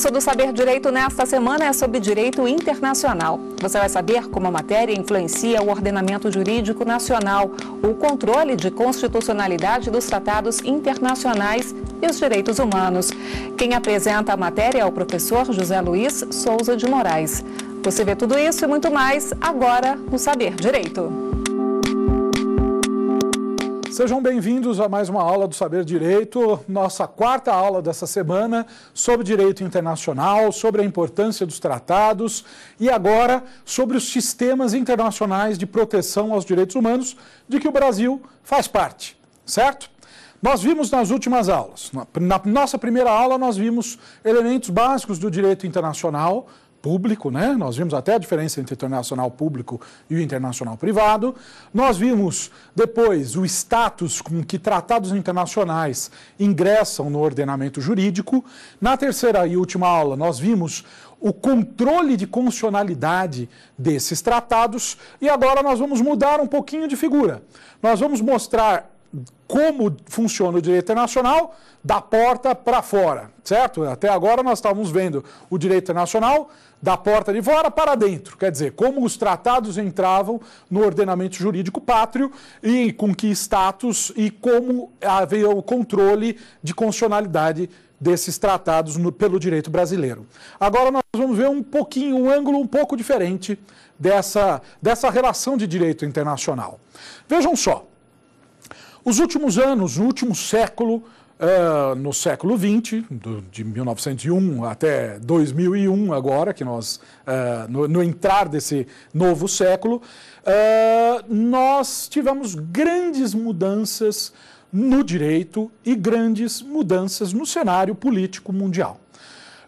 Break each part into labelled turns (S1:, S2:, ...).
S1: curso do Saber Direito nesta semana é sobre direito internacional. Você vai saber como a matéria influencia o ordenamento jurídico nacional, o controle de constitucionalidade dos tratados internacionais e os direitos humanos. Quem apresenta a matéria é o professor José Luiz Souza de Moraes. Você vê tudo isso e muito mais agora no Saber Direito. Sejam bem-vindos a mais uma aula do Saber Direito, nossa quarta aula dessa semana sobre direito internacional, sobre a importância dos tratados e agora sobre os sistemas internacionais de proteção aos direitos humanos de que o Brasil faz parte, certo? Nós vimos nas últimas aulas, na nossa primeira aula, nós vimos elementos básicos do direito internacional, público, né? Nós vimos até a diferença entre o internacional público e o internacional privado. Nós vimos depois o status com que tratados internacionais ingressam no ordenamento jurídico. Na terceira e última aula, nós vimos o controle de constitucionalidade desses tratados e agora nós vamos mudar um pouquinho de figura. Nós vamos mostrar como funciona o direito internacional da porta para fora, certo? Até agora nós estávamos vendo o direito internacional da porta de fora para dentro, quer dizer, como os tratados entravam no ordenamento jurídico pátrio e com que status e como havia o controle de constitucionalidade desses tratados no, pelo direito brasileiro. Agora nós vamos ver um pouquinho, um ângulo um pouco diferente dessa, dessa relação de direito internacional. Vejam só, os últimos anos, o último século, uh, no século XX, do, de 1901 até 2001, agora que nós, uh, no, no, entrar desse novo século, uh, nós tivemos grandes mudanças no direito e grandes mudanças no cenário político mundial.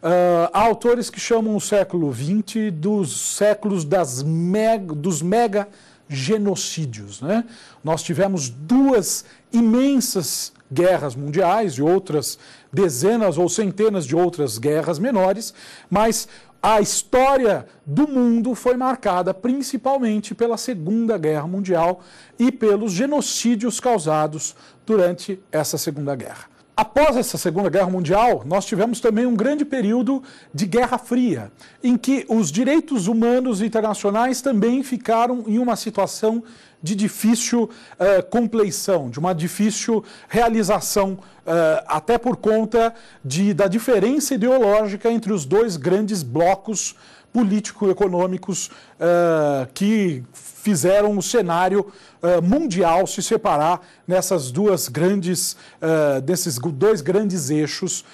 S1: Uh, há autores que chamam o século XX dos séculos das mega, dos mega genocídios. Né? Nós tivemos duas imensas guerras mundiais e outras dezenas ou centenas de outras guerras menores, mas a história do mundo foi marcada principalmente pela Segunda Guerra Mundial e pelos genocídios causados durante essa Segunda Guerra. Após essa Segunda Guerra Mundial, nós tivemos também um grande período de Guerra Fria, em que os direitos humanos internacionais também ficaram em uma situação de difícil uh, eh, compleição, de uma difícil realização, uh, até por conta de, da diferença ideológica entre os dois grandes blocos político-econômicos uh, que fizeram o cenário uh, mundial se separar nessas duas grandes, uh, desses dois grandes eixos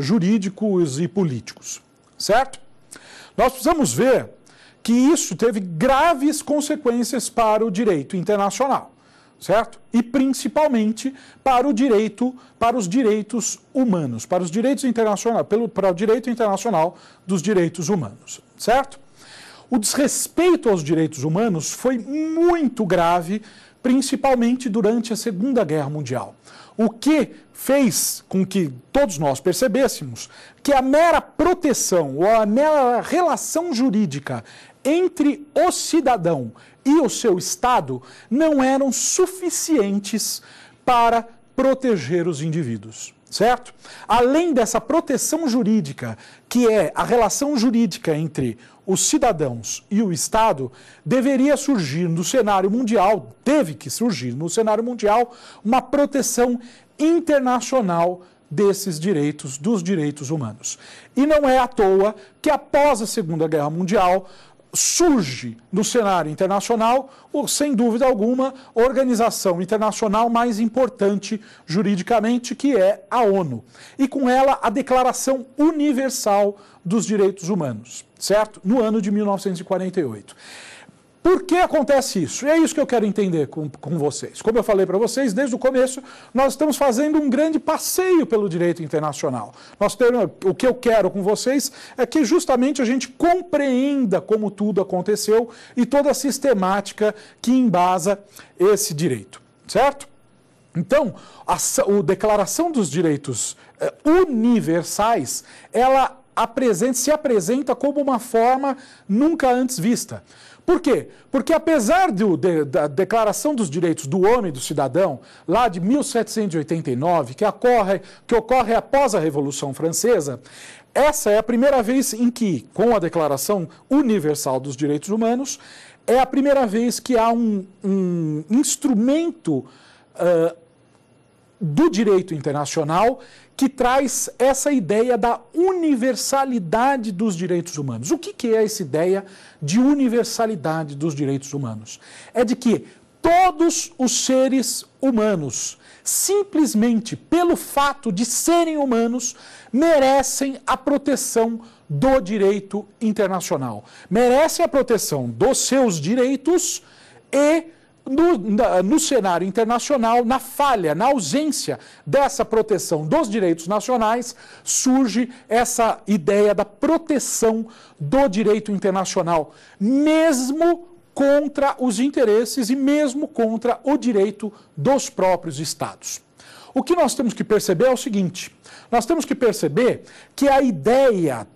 S1: jurídicos e políticos, certo? Nós precisamos ver que isso teve graves consequências para o direito internacional certo? E principalmente para o direito, para os direitos humanos, para os direitos internacionais, pelo para o direito internacional dos direitos humanos, certo? O desrespeito aos direitos humanos foi muito grave, principalmente durante a Segunda Guerra Mundial. O que fez com que todos nós percebêssemos que a mera proteção ou a mera relação jurídica entre o cidadão e o seu Estado não eram suficientes para proteger os indivíduos certo? Além dessa proteção jurídica, que é a relação jurídica entre os cidadãos e o Estado, deveria surgir no cenário mundial, teve que surgir no cenário mundial, uma proteção internacional desses direitos, dos direitos humanos. E não é à toa que após a Segunda Guerra Mundial, surge no cenário internacional, ou, sem dúvida alguma, organização internacional mais importante juridicamente, que é a ONU. E com ela a Declaração Universal dos Direitos Humanos, certo? No ano de 1948. Por que acontece isso? E é isso que eu quero entender com, com vocês. Como eu falei para vocês, desde o começo, nós estamos fazendo um grande passeio pelo direito internacional. Nós temos, o que eu quero com vocês é que justamente a gente compreenda como tudo aconteceu e toda a sistemática que embasa esse direito, certo? Então, a, a Declaração dos Direitos eh, Universais, ela apresenta, se apresenta como uma forma nunca antes vista. Por quê? Porque apesar do, de, da Declaração dos Direitos do Homem e do Cidadão, lá de 1789, que ocorre, que ocorre após a Revolução Francesa, essa é a primeira vez em que, com a Declaração Universal dos Direitos Humanos, é a primeira vez que há um, um instrumento uh, do direito internacional que traz essa ideia da universalidade dos direitos humanos. O que, que é essa ideia de universalidade dos direitos humanos? É de que todos os seres humanos, simplesmente pelo fato de serem humanos, merecem a proteção do direito internacional, merecem a proteção dos seus direitos e no, no, cenário internacional, na falha, na ausência dessa proteção dos direitos nacionais, surge essa ideia da proteção do direito internacional, mesmo contra os interesses e mesmo contra o direito dos próprios Estados. O que nós temos que perceber é o seguinte: nós temos que perceber que a ideia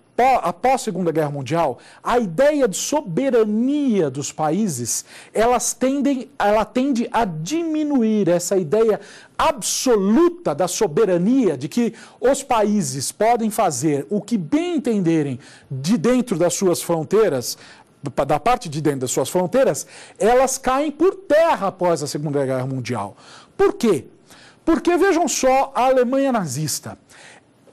S1: após a Segunda Guerra Mundial, a ideia de soberania dos países, elas tendem, ela tende a diminuir essa ideia absoluta da soberania de que os países podem fazer o que bem entenderem de dentro das suas fronteiras, da parte de dentro das suas fronteiras, elas caem por terra após a Segunda Guerra Mundial. Por quê? Porque vejam só a Alemanha nazista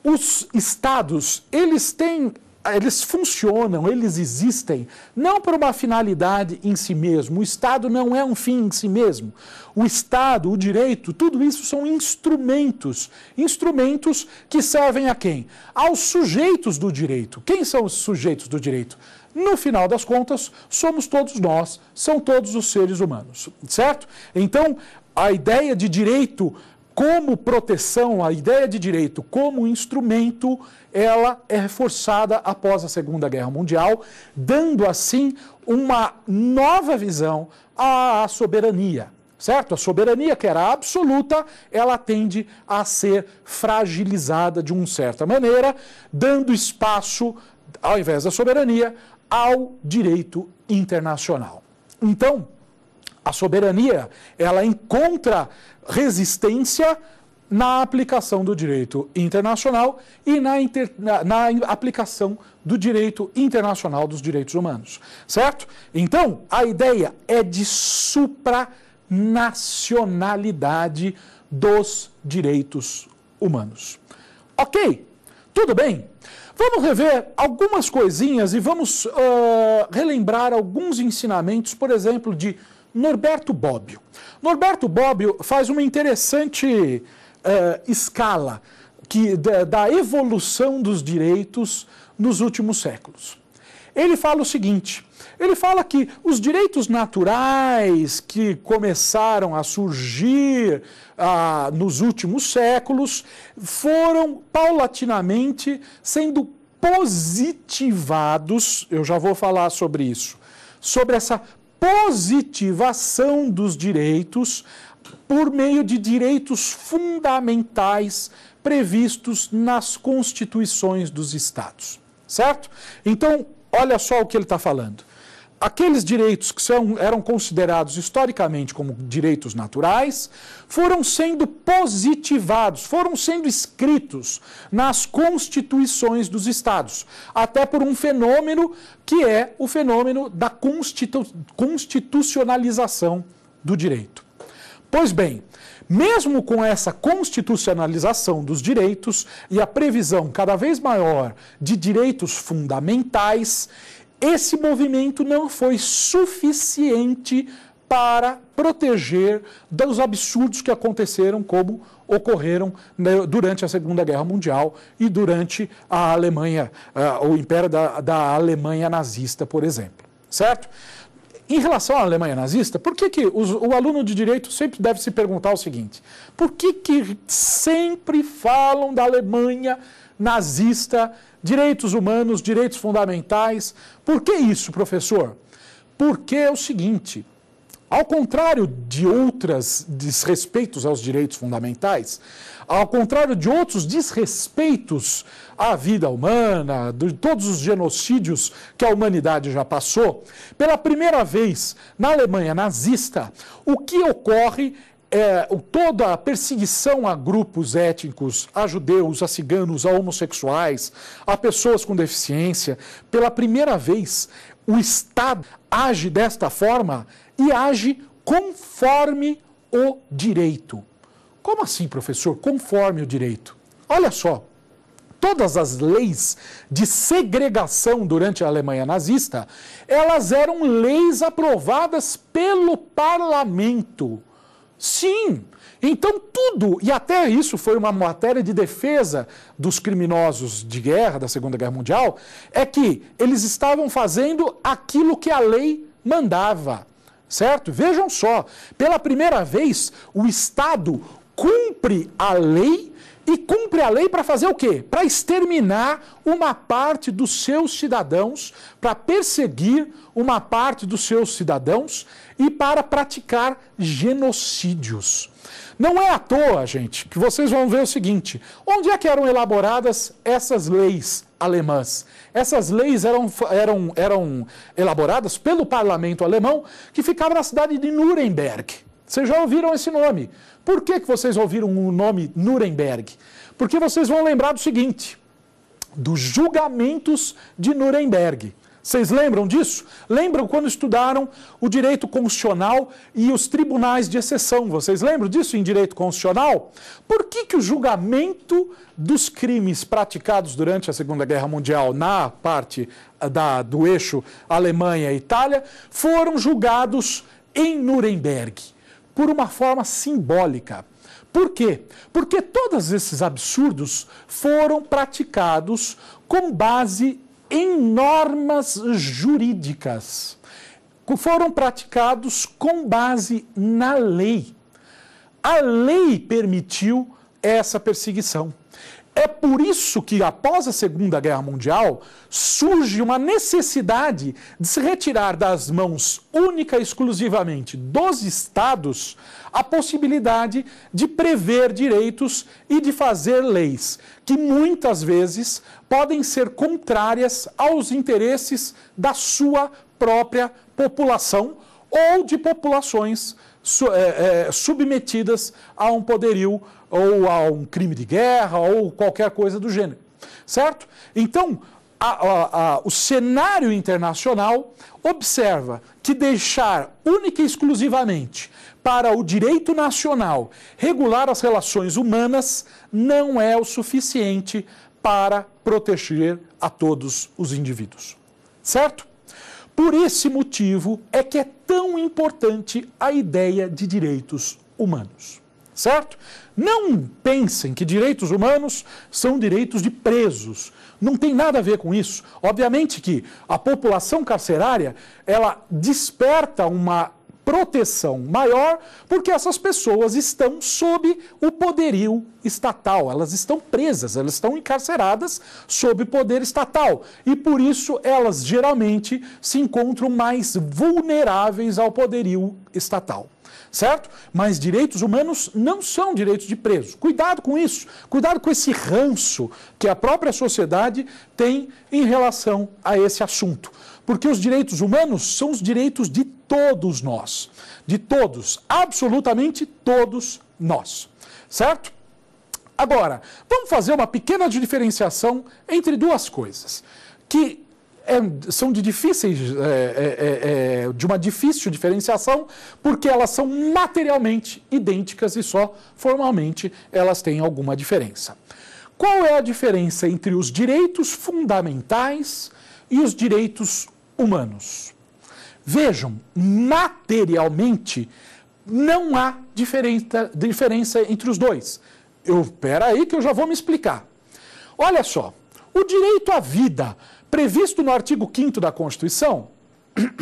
S1: os estados, eles têm eles funcionam, eles existem, não para uma finalidade em si mesmo. O Estado não é um fim em si mesmo. O Estado, o direito, tudo isso são instrumentos. Instrumentos que servem a quem? Aos sujeitos do direito. Quem são os sujeitos do direito? No final das contas, somos todos nós, são todos os seres humanos, certo? Então, a ideia de direito como proteção, a ideia de direito como instrumento, ela é reforçada após a Segunda Guerra Mundial, dando assim uma nova visão à soberania. Certo? A soberania, que era absoluta, ela tende a ser fragilizada de uma certa maneira, dando espaço, ao invés da soberania, ao direito internacional. Então, a soberania, ela encontra resistência na aplicação do direito internacional e na, inter... na, na, aplicação do direito internacional dos direitos humanos. Certo? Então, a ideia é de supranacionalidade dos direitos humanos. Ok? Tudo bem? Vamos rever algumas coisinhas e vamos uh, relembrar alguns ensinamentos, por exemplo, de Norberto Bobbio. Norberto Bobbio faz uma interessante uh, escala que, da, da evolução dos direitos nos últimos séculos. Ele fala o seguinte: ele fala que os direitos naturais que começaram a surgir ah, nos últimos séculos foram paulatinamente sendo positivados. Eu já vou falar sobre isso, sobre essa positivação dos direitos por meio de direitos fundamentais previstos nas constituições dos estados. Certo? Então, olha só o que ele está falando aqueles direitos que são, eram considerados historicamente como direitos naturais foram sendo positivados, foram sendo escritos nas constituições dos estados, até por um fenômeno que é o fenômeno da constitu, constitucionalização do direito. Pois bem, mesmo com essa constitucionalização dos direitos e a previsão cada vez maior de direitos fundamentais, esse movimento não foi suficiente para proteger dos absurdos que aconteceram, como ocorreram né, durante a Segunda Guerra Mundial e durante a Alemanha, eh, o Império da, da Alemanha nazista, por exemplo. Certo? Em relação à Alemanha nazista, por que, que os, o aluno de direito sempre deve se perguntar o seguinte: por que, que sempre falam da Alemanha nazista? direitos humanos, direitos fundamentais. Por que isso, professor? Porque é o seguinte: ao contrário de outros desrespeitos aos direitos fundamentais, ao contrário de outros desrespeitos à vida humana, de todos os genocídios que a humanidade já passou, pela primeira vez na Alemanha nazista, o que ocorre é, toda a perseguição a grupos étnicos, a judeus, a ciganos, a homossexuais, a pessoas com deficiência, pela primeira vez o Estado age desta forma e age conforme o direito. Como assim, professor? Conforme o direito. Olha só, todas as leis de segregação durante a Alemanha nazista, elas eram leis aprovadas pelo parlamento. Sim. Então tudo, e até isso foi uma matéria de defesa dos criminosos de guerra da Segunda Guerra Mundial, é que eles estavam fazendo aquilo que a lei mandava. Certo? Vejam só, pela primeira vez, o Estado cumpre a lei e cumpre a lei para fazer o quê? Para exterminar uma parte dos seus cidadãos, para perseguir uma parte dos seus cidadãos e para praticar genocídios. Não é à toa, gente, que vocês vão ver o seguinte: onde é que eram elaboradas essas leis alemãs? Essas leis eram, eram, eram elaboradas pelo parlamento alemão que ficava na cidade de Nuremberg. Vocês já ouviram esse nome. Por que, que vocês ouviram o nome Nuremberg? Porque vocês vão lembrar do seguinte: dos julgamentos de Nuremberg. Vocês lembram disso? Lembram quando estudaram o direito constitucional e os tribunais de exceção? Vocês lembram disso em direito constitucional? Por que, que o julgamento dos crimes praticados durante a Segunda Guerra Mundial na parte eh, da, do eixo Alemanha e Itália foram julgados em Nuremberg? por uma forma simbólica. Por quê? Porque todos esses absurdos foram praticados com base em normas jurídicas. Foram praticados com base na lei. A lei permitiu essa perseguição. É por isso que, após a Segunda Guerra Mundial, surge uma necessidade de se retirar das mãos única e exclusivamente dos Estados a possibilidade de prever direitos e de fazer leis que muitas vezes podem ser contrárias aos interesses da sua própria população ou de populações é, é, submetidas a um poderio ou a um crime de guerra ou qualquer coisa do gênero. Certo? Então, a, a, a, o cenário internacional observa que deixar única e exclusivamente para o direito nacional regular as relações humanas não é o suficiente para proteger a todos os indivíduos. Certo? Por esse motivo é que é tão importante a ideia de direitos humanos. Certo? Não pensem que direitos humanos são direitos de presos. Não tem nada a ver com isso. Obviamente que a população carcerária, ela desperta uma proteção maior, porque essas pessoas estão sob o poderio estatal, elas estão presas, elas estão encarceradas sob poder estatal e por isso elas geralmente se encontram mais vulneráveis ao poderio estatal certo? Mas direitos humanos não são direitos de preso. Cuidado com isso, cuidado com esse ranço que a própria sociedade tem em relação a esse assunto. Porque os direitos humanos são os direitos de todos nós. De todos, absolutamente todos nós. Certo? Agora, vamos fazer uma pequena diferenciação entre duas coisas que é, são de difíceis, é, é, é, é de uma difícil diferenciação, porque elas são materialmente idênticas e só formalmente elas têm alguma diferença. Qual é a diferença entre os direitos fundamentais e os direitos humanos. Vejam, materialmente não há diferença, diferença entre os dois. Eu, aí que eu já vou me explicar. Olha só, o direito à vida previsto no artigo 5 da Constituição,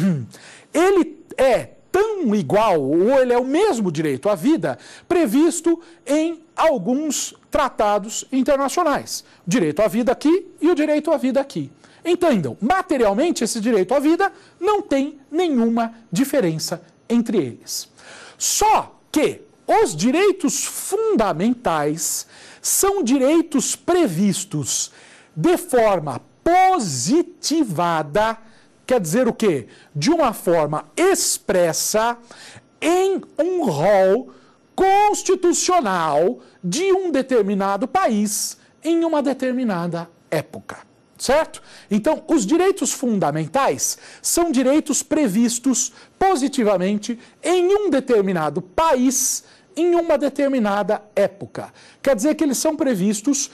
S1: ele é tão igual, ou ele é o mesmo direito à vida previsto em alguns tratados internacionais. Direito à vida aqui e o direito à vida aqui. Entendam, materialmente, esse direito à vida não tem nenhuma diferença entre eles. Só que os direitos fundamentais são direitos previstos de forma positivada, quer dizer o quê? De uma forma expressa em um rol constitucional de um determinado país em uma determinada época certo? Então, os direitos fundamentais são direitos previstos positivamente em um determinado país, em uma determinada época. Quer dizer que eles são previstos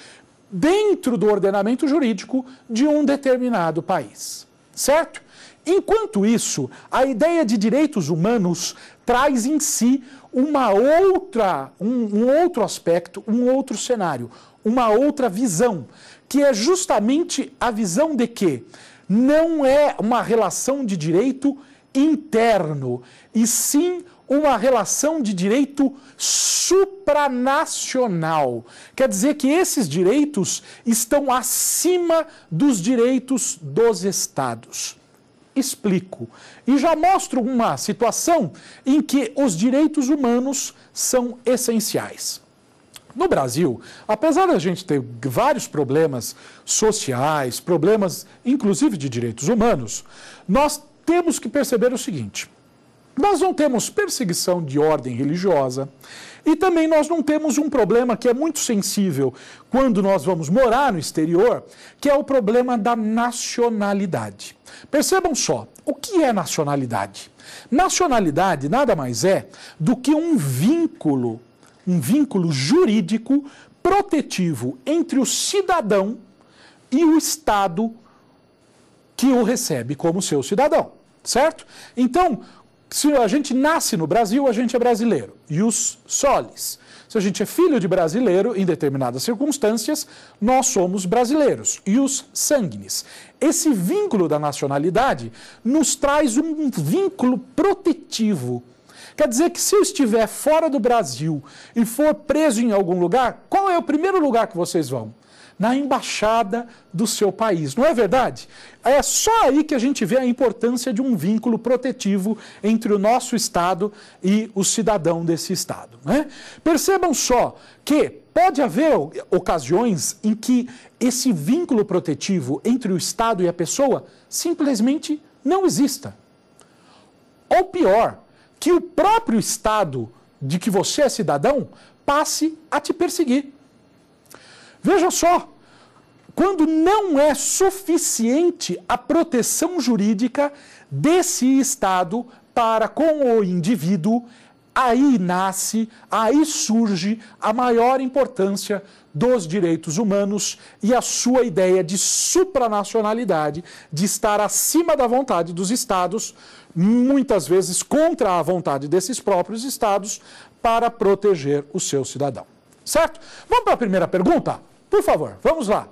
S1: dentro do ordenamento jurídico de um determinado país, certo? Enquanto isso, a ideia de direitos humanos traz em si uma outra, um, um outro aspecto, um outro cenário, uma outra visão, que é justamente a visão de que não é uma relação de direito interno, e sim uma relação de direito supranacional. Quer dizer que esses direitos estão acima dos direitos dos estados explico. E já mostro uma situação em que os direitos humanos são essenciais. No Brasil, apesar da gente ter vários problemas sociais, problemas inclusive de direitos humanos, nós temos que perceber o seguinte: nós não temos perseguição de ordem religiosa e também nós não temos um problema que é muito sensível quando nós vamos morar no exterior, que é o problema da nacionalidade. Percebam só, o que é nacionalidade? Nacionalidade nada mais é do que um vínculo, um vínculo jurídico protetivo entre o cidadão e o Estado que o recebe como seu cidadão certo? Então, se a gente nasce no Brasil, a gente é brasileiro. E os solis. Se a gente é filho de brasileiro, em determinadas circunstâncias, nós somos brasileiros. E os sanguines. Esse vínculo da nacionalidade nos traz um vínculo protetivo. Quer dizer que se eu estiver fora do Brasil e for preso em algum lugar, qual é o primeiro lugar que vocês vão? na embaixada do seu país. Não é verdade? É só aí que a gente vê a importância de um vínculo protetivo entre o nosso Estado e o cidadão desse Estado. Né? Percebam só que pode haver ocasiões em que esse vínculo protetivo entre o Estado e a pessoa simplesmente não exista. Ou pior, que o próprio Estado de que você é cidadão passe a te perseguir. Veja só, quando não é suficiente a proteção jurídica desse Estado para com o indivíduo, aí nasce, aí surge a maior importância dos direitos humanos e a sua ideia de supranacionalidade, de estar acima da vontade dos Estados, muitas vezes contra a vontade desses próprios Estados, para proteger o seu cidadão. Certo? Vamos para a primeira pergunta? Por favor, vamos lá.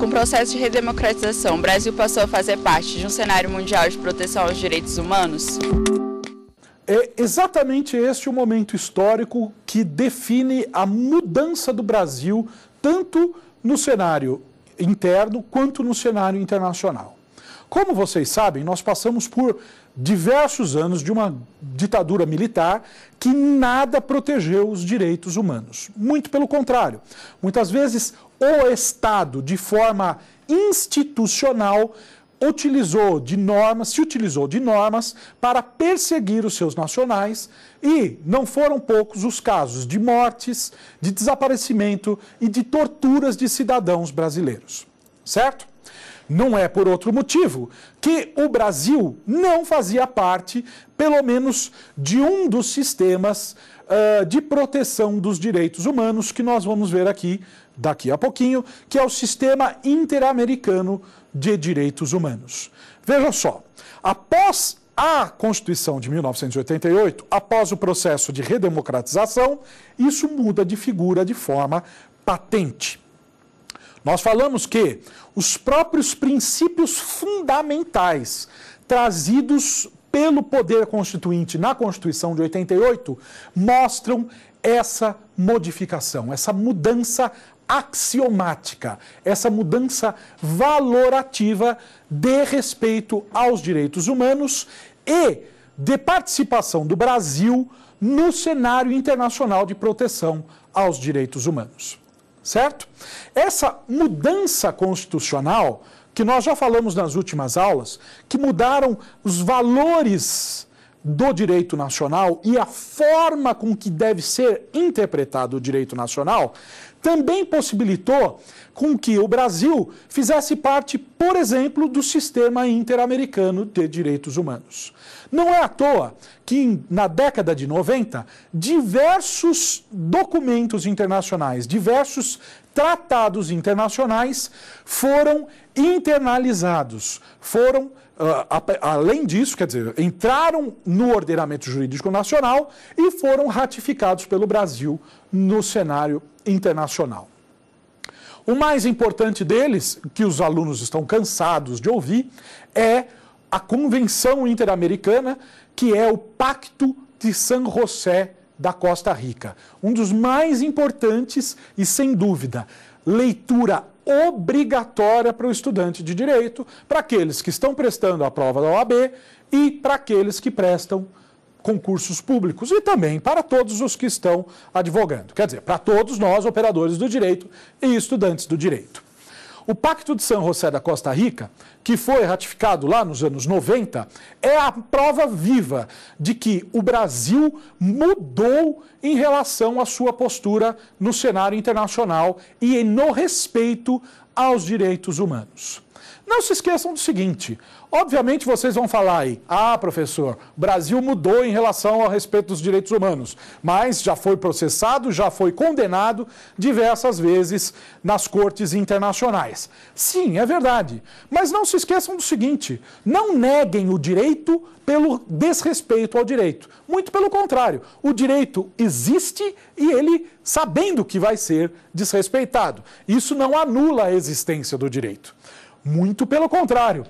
S1: Com o processo de redemocratização, o Brasil passou a fazer parte de um cenário mundial de proteção aos direitos humanos? É exatamente este o momento histórico que define a mudança do Brasil, tanto no cenário interno quanto no cenário internacional. Como vocês sabem, nós passamos por diversos anos de uma ditadura militar que nada protegeu os direitos humanos. Muito pelo contrário. Muitas vezes, o Estado, de forma institucional, utilizou de normas, se utilizou de normas para perseguir os seus nacionais e não foram poucos os casos de mortes, de desaparecimento e de torturas de cidadãos brasileiros. Certo? Não é por outro motivo que o Brasil não fazia parte, pelo menos, de um dos sistemas uh, de proteção dos direitos humanos que nós vamos ver aqui daqui a pouquinho, que é o Sistema Interamericano de Direitos Humanos. Veja só, após a Constituição de 1988, após o processo de redemocratização, isso muda de figura de forma patente. Nós falamos que os próprios princípios fundamentais trazidos pelo poder constituinte na Constituição de 88 mostram essa modificação, essa mudança axiomática, essa mudança valorativa de respeito aos direitos humanos e de participação do Brasil no cenário internacional de proteção aos direitos humanos certo? Essa mudança constitucional, que nós já falamos nas últimas aulas, que mudaram os valores do direito nacional e a forma com que deve ser interpretado o direito nacional, também possibilitou com que o Brasil fizesse parte, por exemplo, do sistema interamericano de direitos humanos. Não é à toa que na década de 90, diversos documentos internacionais, diversos tratados internacionais foram internalizados, foram ah, além disso, quer dizer, entraram no ordenamento jurídico nacional e foram ratificados pelo Brasil no cenário internacional. O mais importante deles, que os alunos estão cansados de ouvir, é a Convenção Interamericana, que é o Pacto de San José da Costa Rica. Um dos mais importantes e, sem dúvida, leitura obrigatória para o estudante de direito, para aqueles que estão prestando a prova da OAB e para aqueles que prestam concursos públicos e também para todos os que estão advogando. Quer dizer, para todos nós, operadores do direito e estudantes do direito. O Pacto de São José da Costa Rica, que foi ratificado lá nos anos 90, é a prova viva de que o Brasil mudou em relação à sua postura no cenário internacional e no respeito aos direitos humanos. Não se esqueçam do seguinte: Obviamente vocês vão falar aí, ah, professor, Brasil mudou em relação ao respeito dos direitos humanos, mas já foi processado, já foi condenado diversas vezes nas cortes internacionais. Sim, é verdade. Mas não se esqueçam do seguinte: não neguem o direito pelo desrespeito ao direito. Muito pelo contrário, o direito existe e ele sabendo que vai ser desrespeitado. Isso não anula a existência do direito. Muito pelo contrário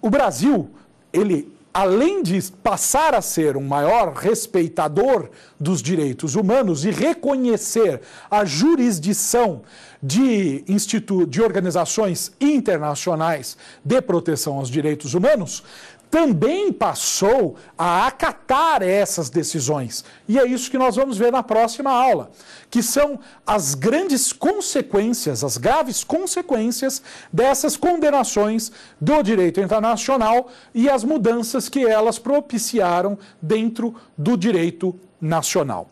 S1: o Brasil, ele além de passar a ser um maior respeitador dos direitos humanos e reconhecer a jurisdição de, institu de organizações internacionais de proteção aos direitos humanos, também passou a acatar essas decisões. E é isso que nós vamos ver na próxima aula, que são as grandes consequências, as graves consequências dessas condenações do direito internacional e as mudanças que elas propiciaram dentro do direito nacional.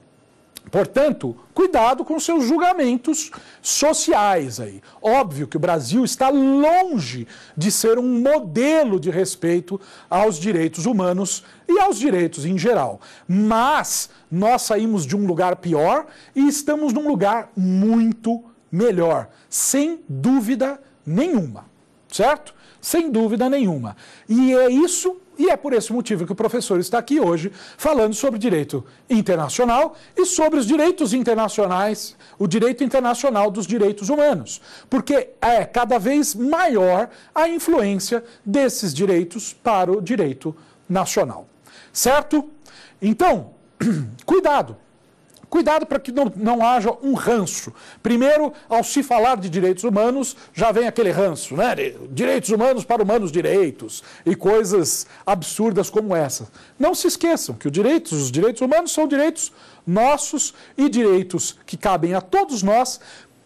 S1: Portanto, cuidado com seus julgamentos sociais aí. Óbvio que o Brasil está longe de ser um modelo de respeito aos direitos humanos e aos direitos em geral. Mas nós saímos de um lugar pior e estamos num lugar muito melhor, sem dúvida nenhuma. Certo? Sem dúvida nenhuma. E é isso e é por esse motivo que o professor está aqui hoje falando sobre direito internacional e sobre os direitos internacionais, o direito internacional dos direitos humanos, porque é cada vez maior a influência desses direitos para o direito nacional. Certo? Então, cuidado. Cuidado para que não, não haja um ranço. Primeiro, ao se falar de direitos humanos, já vem aquele ranço, né? Direitos humanos para humanos direitos e coisas absurdas como essa. Não se esqueçam que os direitos, os direitos humanos são direitos nossos e direitos que cabem a todos nós,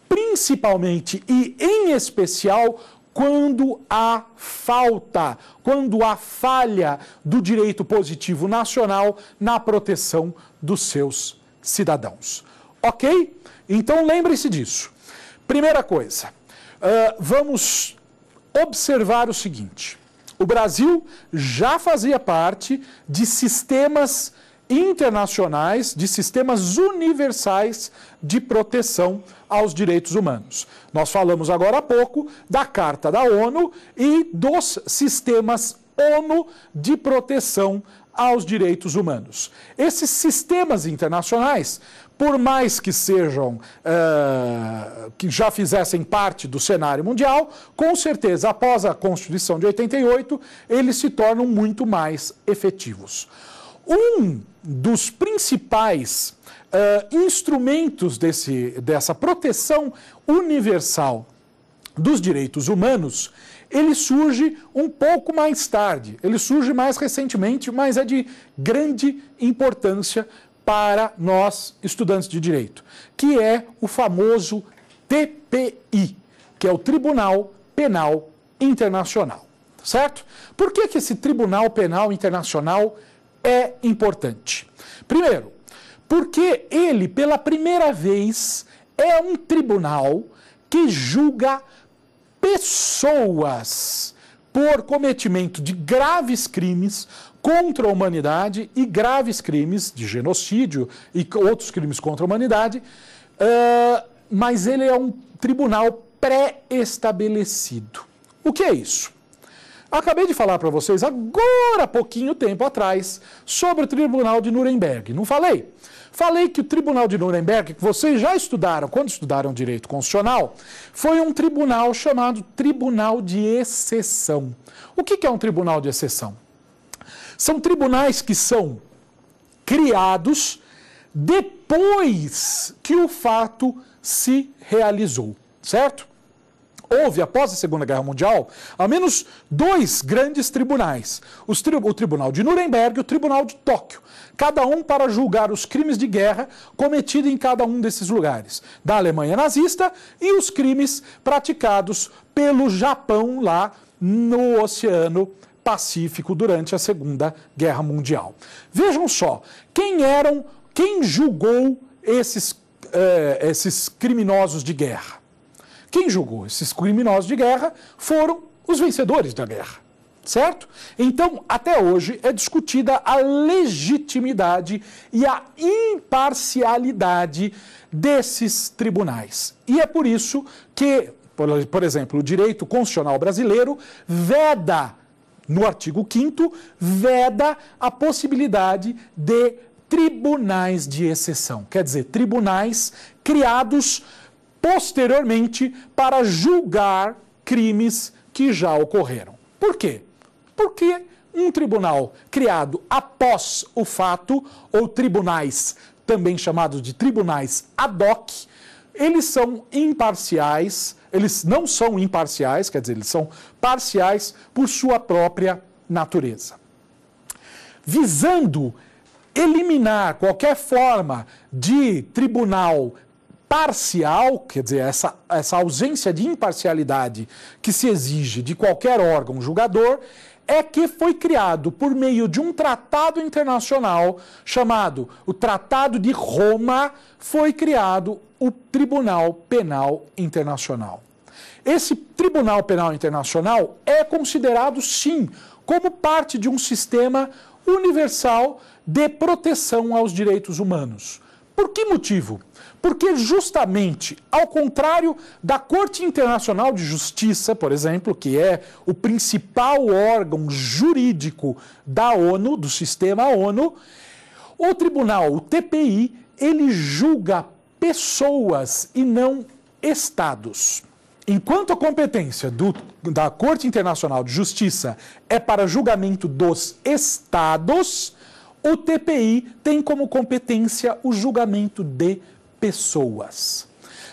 S1: principalmente e em especial quando há falta, quando há falha do direito positivo nacional na proteção dos seus cidadãos. Ok? Então lembre-se disso. Primeira coisa, uh, vamos observar o seguinte: o Brasil já fazia parte de sistemas internacionais, de sistemas universais de proteção aos direitos humanos. Nós falamos agora há pouco da Carta da ONU e dos sistemas ONU de proteção aos direitos humanos. Esses sistemas internacionais, por mais que sejam, uh, que já fizessem parte do cenário mundial, com certeza, após a Constituição de 88, eles se tornam muito mais efetivos. Um dos principais uh, instrumentos desse, dessa proteção universal dos direitos humanos ele surge um pouco mais tarde, ele surge mais recentemente, mas é de grande importância para nós estudantes de direito, que é o famoso TPI, que é o Tribunal Penal Internacional, tá certo? Por que, que esse Tribunal Penal Internacional é importante? Primeiro, porque ele, pela primeira vez, é um tribunal que julga pessoas por cometimento de graves crimes contra a humanidade e graves crimes de genocídio e outros crimes contra a humanidade, uh, mas ele é um tribunal pré-estabelecido. O que é isso? Acabei de falar para vocês agora, pouquinho tempo atrás, sobre o Tribunal de Nuremberg, não falei? Falei que o Tribunal de Nuremberg, que vocês já estudaram quando estudaram direito constitucional, foi um tribunal chamado Tribunal de Exceção. O que é um tribunal de exceção? São tribunais que são criados depois que o fato se realizou, certo? houve, após a Segunda Guerra Mundial, ao menos dois grandes tribunais: tri o Tribunal de Nuremberg e o Tribunal de Tóquio, cada um para julgar os crimes de guerra cometidos em cada um desses lugares, da Alemanha nazista e os crimes praticados pelo Japão lá no Oceano Pacífico durante a Segunda Guerra Mundial. Vejam só, quem eram, quem julgou esses, eh, esses criminosos de guerra? Quem julgou esses criminosos de guerra foram os vencedores da guerra, certo? Então, até hoje é discutida a legitimidade e a imparcialidade desses tribunais. E é por isso que, por, exemplo, o direito constitucional brasileiro veda no artigo 5 veda a possibilidade de tribunais de exceção, quer dizer, tribunais criados posteriormente para julgar crimes que já ocorreram. Por quê? Porque um tribunal criado após o fato, ou tribunais, também chamados de tribunais ad hoc, eles são imparciais, eles não são imparciais, quer dizer, eles são parciais por sua própria natureza. Visando eliminar qualquer forma de tribunal parcial, quer dizer, essa, essa ausência de imparcialidade que se exige de qualquer órgão julgador, é que foi criado por meio de um tratado internacional chamado o Tratado de Roma, foi criado o Tribunal Penal Internacional. Esse Tribunal Penal Internacional é considerado, sim, como parte de um sistema universal de proteção aos direitos humanos. Por que motivo? Porque, justamente, ao contrário da Corte Internacional de Justiça, por exemplo, que é o principal órgão jurídico da ONU, do sistema ONU, o tribunal, o TPI, ele julga pessoas e não estados. Enquanto a competência do, da Corte Internacional de Justiça é para julgamento dos estados, o TPI tem como competência o julgamento de pessoas.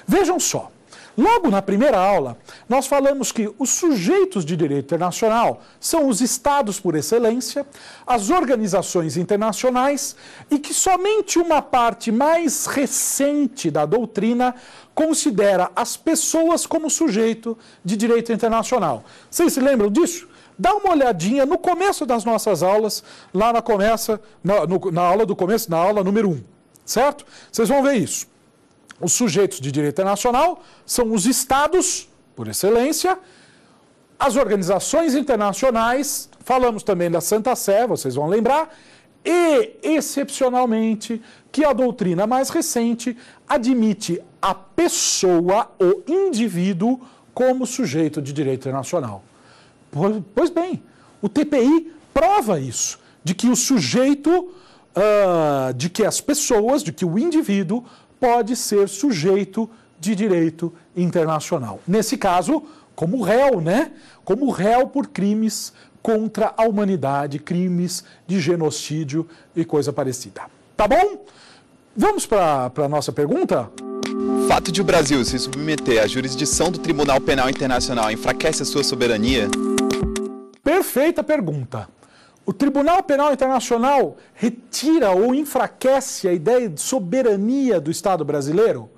S1: Vejam só. Logo na primeira aula, nós falamos que os sujeitos de direito internacional são os estados por excelência, as organizações internacionais e que somente uma parte mais recente da doutrina considera as pessoas como sujeito de direito internacional. Vocês se lembram disso? Dá uma olhadinha no começo das nossas aulas, lá na começa, na, no, na aula do começo, na aula número 1, um, certo? Vocês vão ver isso. Os sujeitos de direito internacional são os estados, por excelência, as organizações internacionais, falamos também da Santa Sé, vocês vão lembrar, e, excepcionalmente, que a doutrina mais recente admite a pessoa, o indivíduo, como sujeito de direito internacional. Pois bem, o TPI prova isso, de que o sujeito, uh, de que as pessoas, de que o indivíduo pode ser sujeito de direito internacional. Nesse caso, como réu, né? Como réu por crimes contra a humanidade, crimes de genocídio e coisa parecida. Tá bom? Vamos para a nossa pergunta? Fato de o Brasil se submeter à jurisdição do Tribunal Penal Internacional enfraquece a sua soberania? Perfeita pergunta. O Tribunal Penal Internacional retira ou enfraquece a ideia de soberania do Estado brasileiro?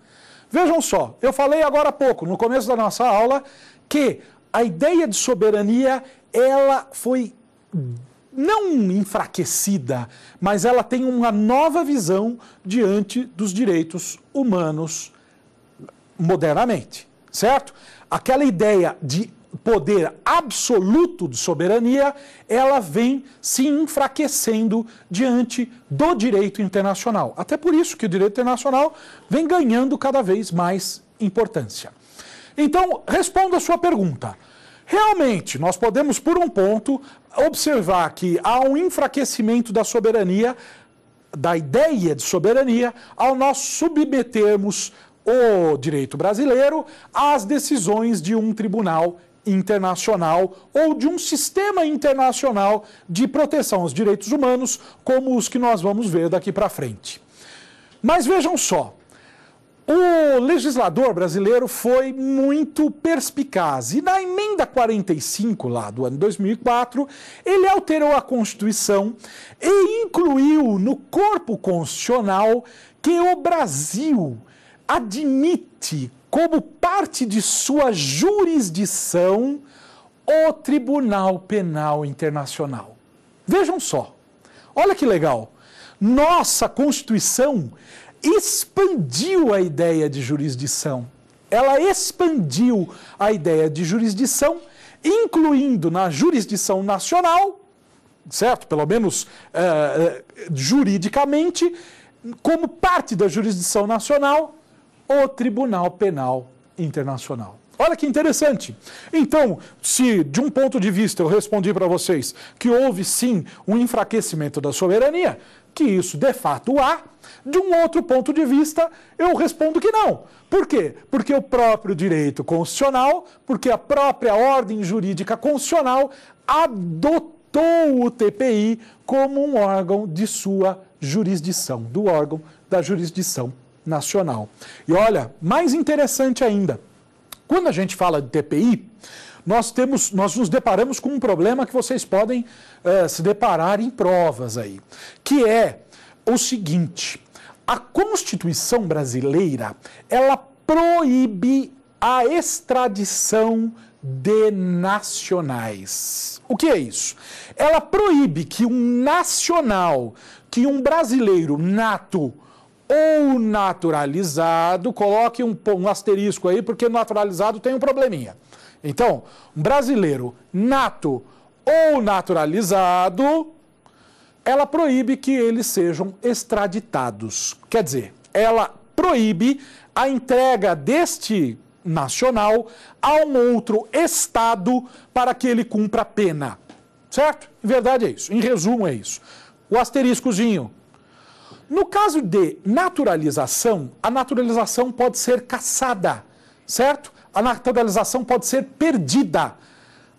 S1: Vejam só, eu falei agora há pouco, no começo da nossa aula, que a ideia de soberania ela foi não enfraquecida, mas ela tem uma nova visão diante dos direitos humanos modernamente, certo? Aquela ideia de poder absoluto de soberania, ela vem se enfraquecendo diante do direito internacional. Até por isso que o direito internacional vem ganhando cada vez mais importância. Então, responda a sua pergunta. Realmente, nós podemos, por um ponto, observar que há um enfraquecimento da soberania, da ideia de soberania, ao nós submetermos o direito brasileiro às decisões de um tribunal internacional ou de um sistema internacional de proteção aos direitos humanos, como os que nós vamos ver daqui para frente. Mas vejam só, o legislador brasileiro foi muito perspicaz e na emenda 45 lá do ano 2004, ele alterou a Constituição e incluiu no corpo constitucional que o Brasil admite como parte de sua jurisdição o Tribunal Penal Internacional. Vejam só, olha que legal. Nossa Constituição expandiu a ideia de jurisdição. Ela expandiu a ideia de jurisdição, incluindo na jurisdição nacional, certo? Pelo menos eh, eh, juridicamente, como parte da jurisdição nacional, o Tribunal Penal Internacional. Olha que interessante. Então, se de um ponto de vista eu respondi para vocês que houve sim um enfraquecimento da soberania, que isso de fato há, de um outro ponto de vista eu respondo que não. Por quê? Porque o próprio direito constitucional, porque a própria ordem jurídica constitucional adotou o TPI como um órgão de sua jurisdição, do órgão da jurisdição nacional. E olha, mais interessante ainda, quando a gente fala de TPI, nós, temos, nós nos deparamos com um problema que vocês podem uh, se deparar em provas aí, que é o seguinte: a Constituição brasileira ela proíbe a extradição de nacionais. O que é isso? Ela proíbe que um nacional, que um brasileiro nato ou naturalizado, coloque um, um asterisco aí, porque naturalizado tem um probleminha. Então, um brasileiro nato ou naturalizado, ela proíbe que eles sejam extraditados. Quer dizer, ela proíbe a entrega deste nacional a um outro estado para que ele cumpra a pena. Certo? Em verdade é isso. Em resumo é isso. O asteriscozinho no caso de naturalização, a naturalização pode ser caçada, certo? A naturalização pode ser perdida.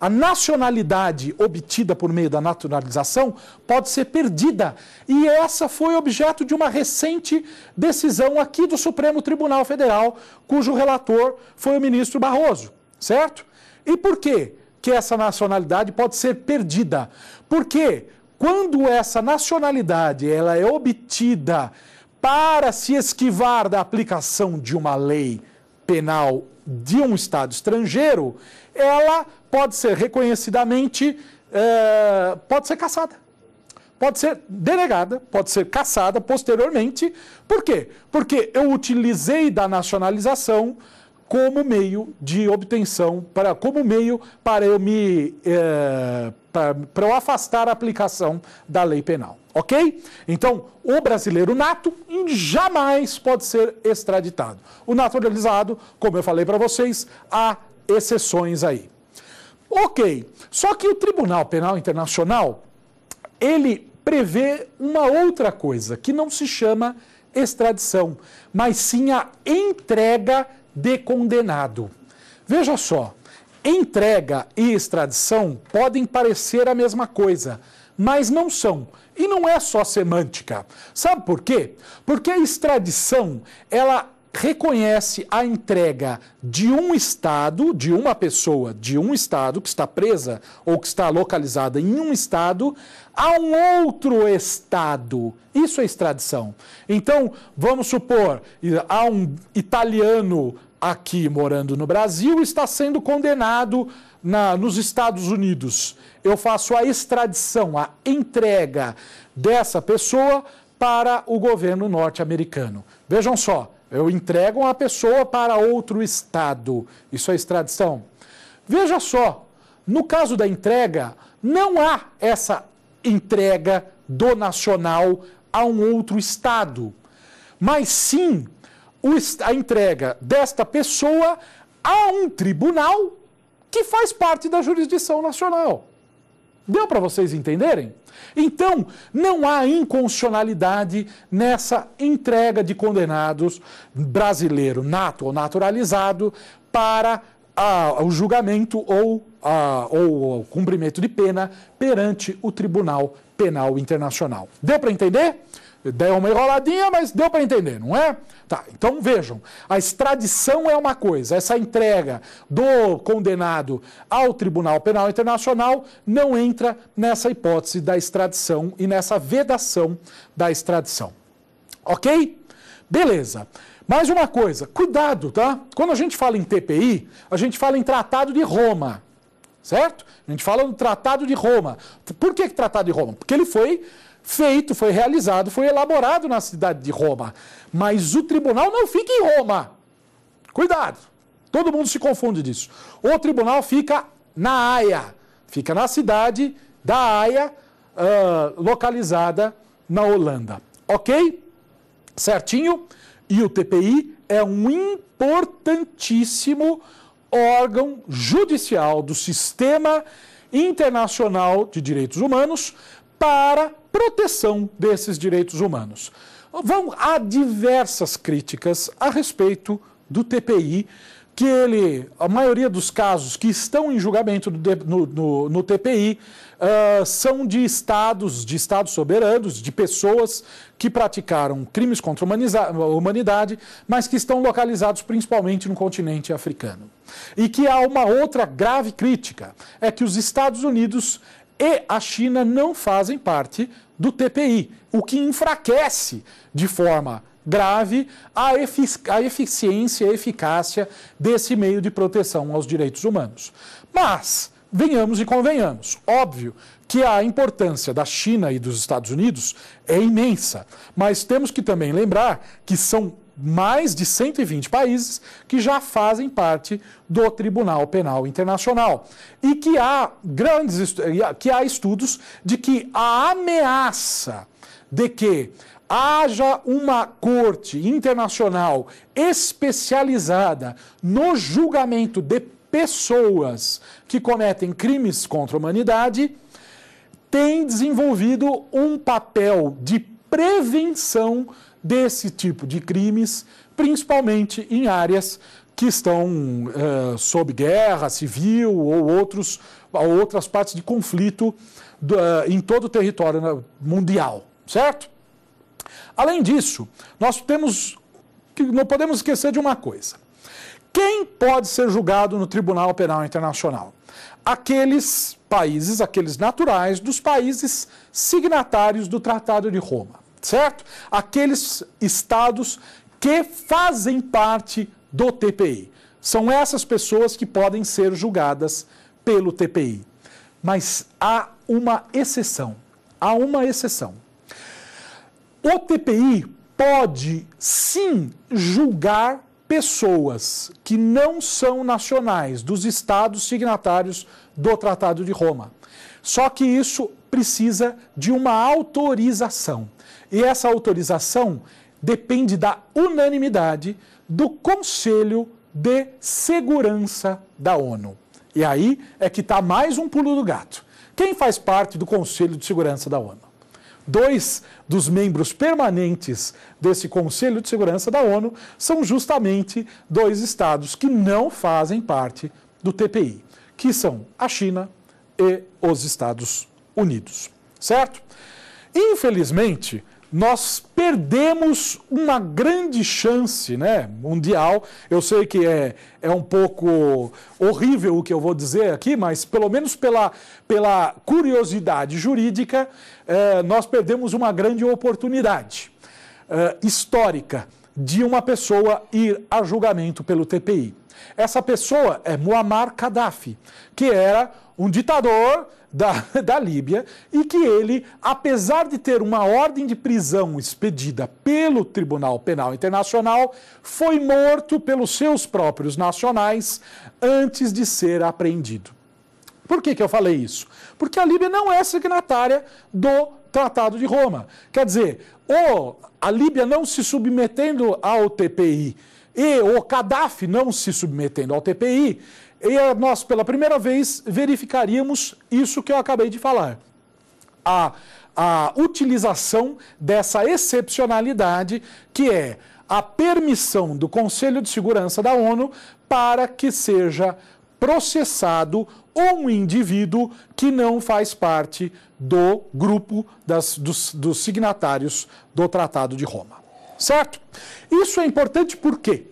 S1: A nacionalidade obtida por meio da naturalização pode ser perdida. E essa foi objeto de uma recente decisão aqui do Supremo Tribunal Federal, cujo relator foi o ministro Barroso, certo? E por quê que essa nacionalidade pode ser perdida? Por quê? Quando essa nacionalidade ela é obtida para se esquivar da aplicação de uma lei penal de um Estado estrangeiro, ela pode ser reconhecidamente, eh, pode ser cassada. Pode ser denegada, pode ser cassada posteriormente. Por quê? Porque eu utilizei da nacionalização como meio de obtenção, para, como meio para eu me é, para, para eu afastar a aplicação da lei penal, ok? Então, o brasileiro nato jamais pode ser extraditado. O naturalizado, como eu falei para vocês, há exceções aí. Ok, só que o Tribunal Penal Internacional, ele prevê uma outra coisa, que não se chama extradição, mas sim a entrega de condenado. Veja só, entrega e extradição podem parecer a mesma coisa, mas não são. E não é só semântica. Sabe por quê? Porque a extradição, ela reconhece a entrega de um estado, de uma pessoa, de um estado que está presa ou que está localizada em um estado a um outro estado. Isso é extradição. Então, vamos supor, há um italiano aqui morando no Brasil está sendo condenado na, nos Estados Unidos. Eu faço a extradição, a entrega dessa pessoa para o governo norte-americano. Vejam só, eu entrego a pessoa para outro estado. Isso é extradição. Veja só, no caso da entrega, não há essa entrega do nacional a um outro estado, mas sim a entrega desta pessoa a um tribunal que faz parte da jurisdição nacional. Deu para vocês entenderem? Então, não há inconstitucionalidade nessa entrega de condenados brasileiro nato ou naturalizado para ah, o julgamento ou, ah, ou o cumprimento de pena perante o Tribunal Penal Internacional. Deu para entender? Deu uma enroladinha, mas deu para entender, não é? Tá, então vejam: a extradição é uma coisa, essa entrega do condenado ao Tribunal Penal Internacional não entra nessa hipótese da extradição e nessa vedação da extradição. Ok? Beleza. Mais uma coisa, cuidado, tá? Quando a gente fala em TPI, a gente fala em Tratado de Roma, certo? A gente fala no Tratado de Roma. Por que, que Tratado de Roma? Porque ele foi feito, foi realizado, foi elaborado na cidade de Roma. Mas o tribunal não fica em Roma. Cuidado! Todo mundo se confunde disso. O tribunal fica na Haia, fica na cidade da Haia, uh, localizada na Holanda. Ok? Certinho? E o TPI é um importantíssimo órgão judicial do sistema internacional de direitos humanos para proteção desses direitos humanos. Vão, há diversas críticas a respeito do TPI, que ele, a maioria dos casos que estão em julgamento no, no, no TPI uh, ah, são de estados, de estados soberanos, de pessoas que praticaram crimes contra a humanidade, mas que estão localizados principalmente no continente africano. E que há uma outra grave crítica, é que os Estados Unidos e a China não fazem parte do TPI, o que enfraquece de forma grave a, efic a eficiência e eficácia desse meio de proteção aos direitos humanos. Mas, venhamos e convenhamos, óbvio que a importância da China e dos Estados Unidos é imensa, mas temos que também lembrar que são mais de 120 países que já fazem parte do Tribunal Penal Internacional. E que há grandes que há estudos de que a ameaça de que haja uma corte internacional especializada no julgamento de pessoas que cometem crimes contra a humanidade tem desenvolvido um papel de prevenção desse tipo de crimes, principalmente em áreas que estão eh, sob guerra civil ou, outros, outras partes de conflito do, eh, em todo o território mundial, certo? Além disso, nós temos não podemos esquecer de uma coisa. Quem pode ser julgado no Tribunal Penal Internacional? Aqueles países, aqueles naturais dos países signatários do Tratado de Roma certo? Aqueles estados que fazem parte do TPI. São essas pessoas que podem ser julgadas pelo TPI. Mas há uma exceção. Há uma exceção. O TPI pode sim julgar pessoas que não são nacionais dos estados signatários do Tratado de Roma. Só que isso precisa de uma autorização. E essa autorização depende da unanimidade do Conselho de Segurança da ONU. E aí é que está mais um pulo do gato. Quem faz parte do Conselho de Segurança da ONU? Dois dos membros permanentes desse Conselho de Segurança da ONU são justamente dois estados que não fazem parte do TPI, que são a China e os Estados Unidos. Certo? Infelizmente, nós perdemos uma grande chance né, mundial. Eu sei que é, é um pouco horrível o que eu vou dizer aqui, mas pelo menos pela, pela curiosidade jurídica, eh, nós perdemos uma grande oportunidade eh, histórica de uma pessoa ir a julgamento pelo TPI. Essa pessoa é Muammar Gaddafi, que era um ditador da, da Líbia e que ele, apesar de ter uma ordem de prisão expedida pelo Tribunal Penal Internacional, foi morto pelos seus próprios nacionais antes de ser apreendido. Por que, que eu falei isso? Porque a Líbia não é signatária do Tratado de Roma. Quer dizer, ou a Líbia não se submetendo ao TPI e o Gaddafi não se submetendo ao TPI, e nós, pela primeira vez, verificaríamos isso que eu acabei de falar. A, a utilização dessa excepcionalidade, que é a permissão do Conselho de Segurança da ONU para que seja processado um indivíduo que não faz parte do grupo das, dos, dos signatários do Tratado de Roma. Certo? Isso é importante por quê?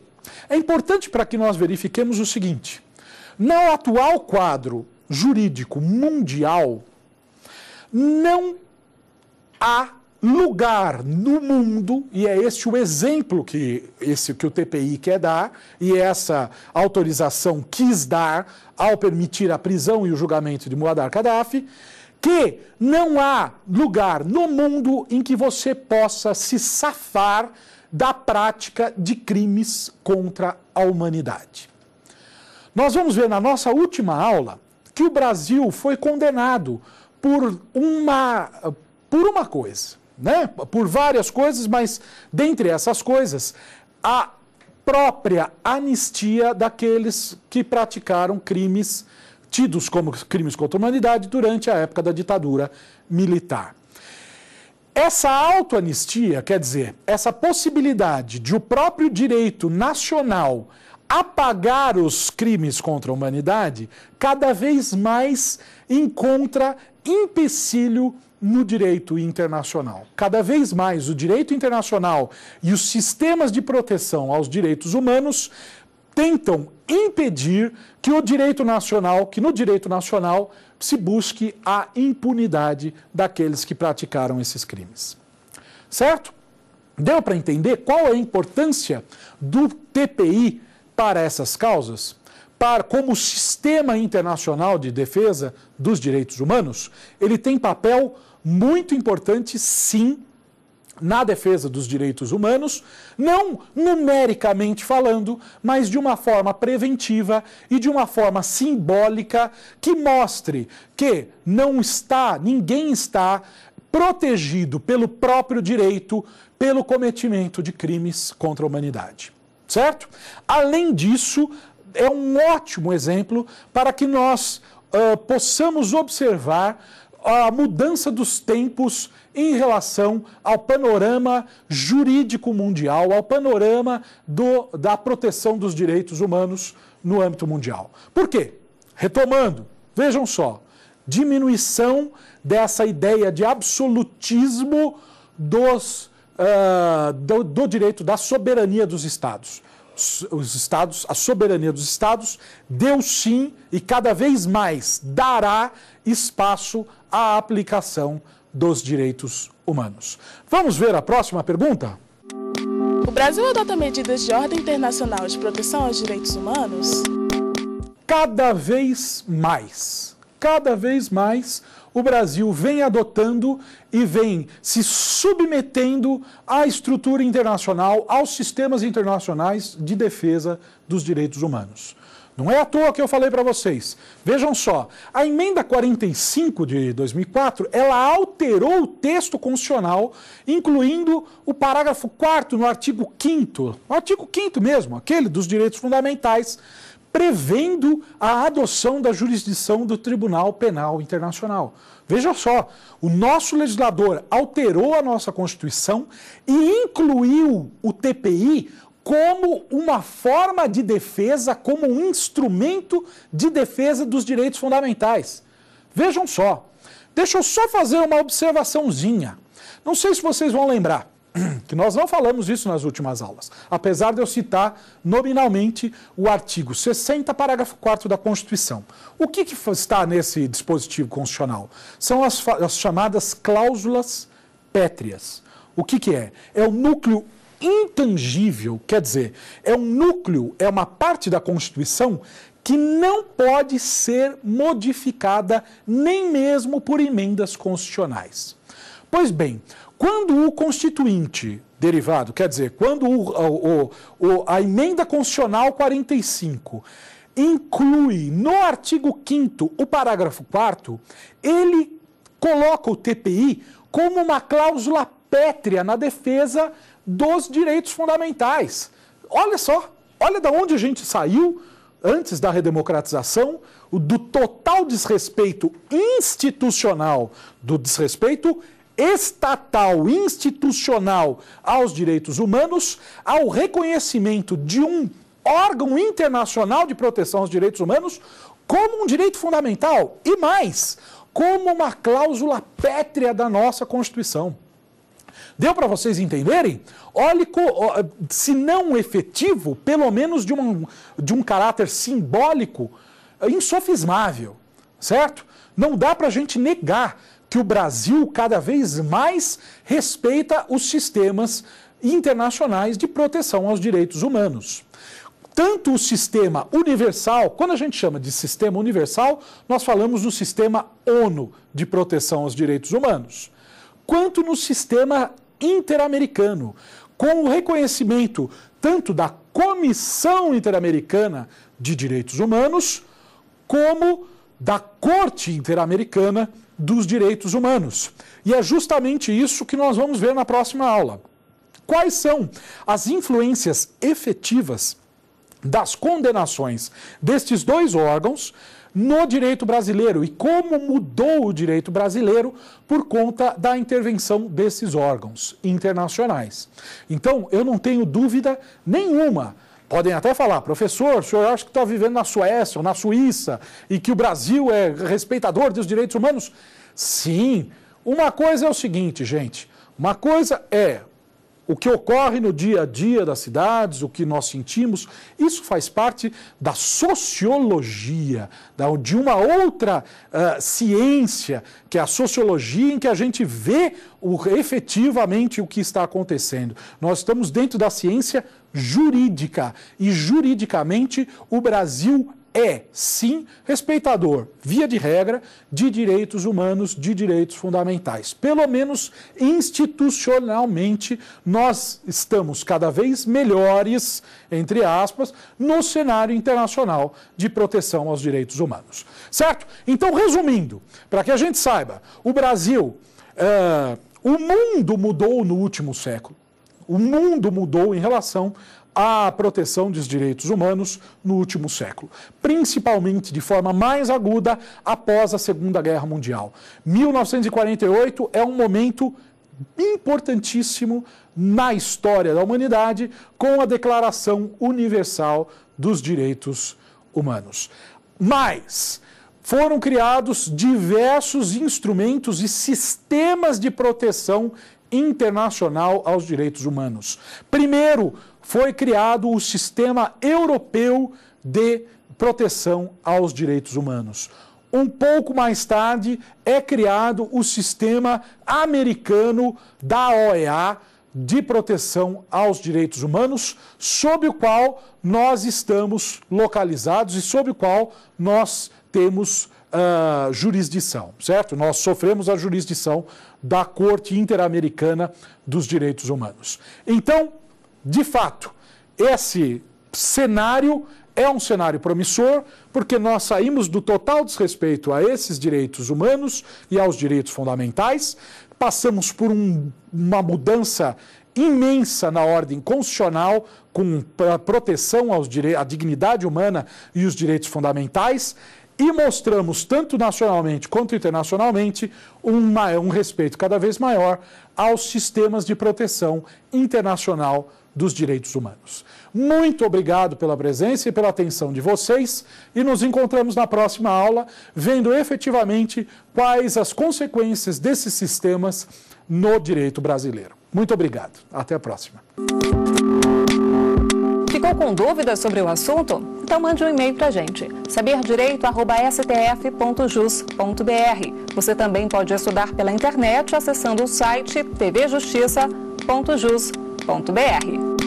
S1: É importante para que nós verifiquemos o seguinte no atual quadro jurídico mundial, não há lugar no mundo, e é este o exemplo que, esse, que o TPI quer dar, e é essa autorização quis dar ao permitir a prisão e o julgamento de Muadar Gaddafi, que não há lugar no mundo em que você possa se safar da prática de crimes contra a humanidade. Nós vamos ver na nossa última aula que o Brasil foi condenado por uma, por uma coisa, né? por várias coisas, mas dentre essas coisas, a própria anistia daqueles que praticaram crimes tidos como crimes contra a humanidade durante a época da ditadura militar. Essa autoanistia, quer dizer, essa possibilidade de o próprio direito nacional apagar os crimes contra a humanidade cada vez mais encontra empecilho no direito internacional. Cada vez mais o direito internacional e os sistemas de proteção aos direitos humanos tentam impedir que o direito nacional, que no direito nacional se busque a impunidade daqueles que praticaram esses crimes. Certo? Deu para entender qual é a importância do TPI para essas causas? Para, como sistema internacional de defesa dos direitos humanos, ele tem papel muito importante, sim, na defesa dos direitos humanos, não numericamente falando, mas de uma forma preventiva e de uma forma simbólica que mostre que não está, ninguém está protegido pelo próprio direito pelo cometimento de crimes contra a humanidade certo? Além disso, é um ótimo exemplo para que nós uh, possamos observar a mudança dos tempos em relação ao panorama jurídico mundial, ao panorama do, da proteção dos direitos humanos no âmbito mundial. Por quê? Retomando, vejam só, diminuição dessa ideia de absolutismo dos ah, do, do direito da soberania dos Estados os estados, a soberania dos estados, deu sim e cada vez mais dará espaço à aplicação dos direitos humanos. Vamos ver a próxima pergunta? O Brasil adota medidas de ordem internacional de proteção aos direitos humanos? Cada vez mais. Cada vez mais o Brasil vem adotando e vem se submetendo à estrutura internacional, aos sistemas internacionais de defesa dos direitos humanos. Não é à toa que eu falei para vocês. Vejam só, a emenda 45 de 2004, ela alterou o texto constitucional, incluindo o parágrafo 4 no artigo 5 no artigo 5 mesmo, aquele dos direitos fundamentais, prevendo a adoção da jurisdição do Tribunal Penal Internacional. Veja só, o nosso legislador alterou a nossa Constituição e incluiu o TPI como uma forma de defesa, como um instrumento de defesa dos direitos fundamentais. Vejam só, deixa eu só fazer uma observaçãozinha. Não sei se vocês vão lembrar. que nós não falamos isso nas últimas aulas, apesar de eu citar nominalmente o artigo 60, parágrafo 4 da Constituição. O que, que está nesse dispositivo constitucional? São as, as chamadas cláusulas pétreas. O que, que é? É o núcleo intangível, quer dizer, é um núcleo, é uma parte da Constituição que não pode ser modificada nem mesmo por emendas constitucionais. Pois bem, quando o constituinte derivado, quer dizer, quando o, o, o, a emenda constitucional 45 inclui no artigo 5 o parágrafo 4 ele coloca o TPI como uma cláusula pétrea na defesa dos direitos fundamentais. Olha só, olha da onde a gente saiu antes da redemocratização, do total desrespeito institucional, do desrespeito estatal institucional aos direitos humanos, ao reconhecimento de um órgão internacional de proteção aos direitos humanos como um direito fundamental e mais, como uma cláusula pétrea da nossa Constituição. Deu para vocês entenderem? Olhe, se não efetivo, pelo menos de um, de um caráter simbólico insofismável, certo? Não dá para a gente negar que o Brasil cada vez mais respeita os sistemas internacionais de proteção aos direitos humanos. Tanto o sistema universal, quando a gente chama de sistema universal, nós falamos do sistema ONU de proteção aos direitos humanos, quanto no sistema interamericano, com o reconhecimento tanto da Comissão Interamericana de Direitos Humanos, como da Corte Interamericana dos direitos humanos. E é justamente isso que nós vamos ver na próxima aula. Quais são as influências efetivas das condenações destes dois órgãos no direito brasileiro e como mudou o direito brasileiro por conta da intervenção desses órgãos internacionais. Então, eu não tenho dúvida nenhuma Podem até falar, professor, o senhor acha que está vivendo na Suécia ou na Suíça e que o Brasil é respeitador dos direitos humanos? Sim. Uma coisa é o seguinte, gente: uma coisa é o que ocorre no dia a dia das cidades, o que nós sentimos, isso faz parte da sociologia, de uma outra uh, ciência, que é a sociologia, em que a gente vê o, efetivamente o que está acontecendo. Nós estamos dentro da ciência jurídica. E juridicamente o Brasil é, sim, respeitador, via de regra, de direitos humanos, de direitos fundamentais. Pelo menos institucionalmente, nós estamos cada vez melhores, entre aspas, no cenário internacional de proteção aos direitos humanos. Certo? Então, resumindo, para que a gente saiba, o Brasil. Uh, o mundo mudou no último século o mundo mudou em relação à proteção dos direitos humanos no último século, principalmente de forma mais aguda após a Segunda Guerra Mundial. 1948 é um momento importantíssimo na história da humanidade com a Declaração Universal dos Direitos Humanos. Mas foram criados diversos instrumentos e sistemas de proteção Internacional aos Direitos Humanos. Primeiro, foi criado o Sistema Europeu de Proteção aos Direitos Humanos. Um pouco mais tarde é criado o Sistema Americano da OEA de Proteção aos Direitos Humanos, sob o qual nós estamos localizados e sob o qual nós temos uh, jurisdição, certo? Nós sofremos a jurisdição da Corte Interamericana dos Direitos Humanos. Então, de fato, esse cenário é um cenário promissor, porque nós saímos do total desrespeito a esses direitos humanos e aos direitos fundamentais, passamos por um, uma mudança imensa na ordem constitucional, com ah, proteção aos à dignidade humana e os direitos fundamentais, e mostramos, tanto nacionalmente quanto internacionalmente, um, um respeito cada vez maior aos sistemas de proteção internacional dos direitos humanos. Muito obrigado pela presença e pela atenção de vocês e nos encontramos na próxima aula, vendo efetivamente quais as consequências desses sistemas no direito brasileiro. Muito obrigado. Até a próxima. Ficou com dúvidas sobre o assunto? Então mande um e-mail para a gente, saberdireito.stf.jus.br. Você também pode estudar pela internet acessando o site tvjustiça.jus.br.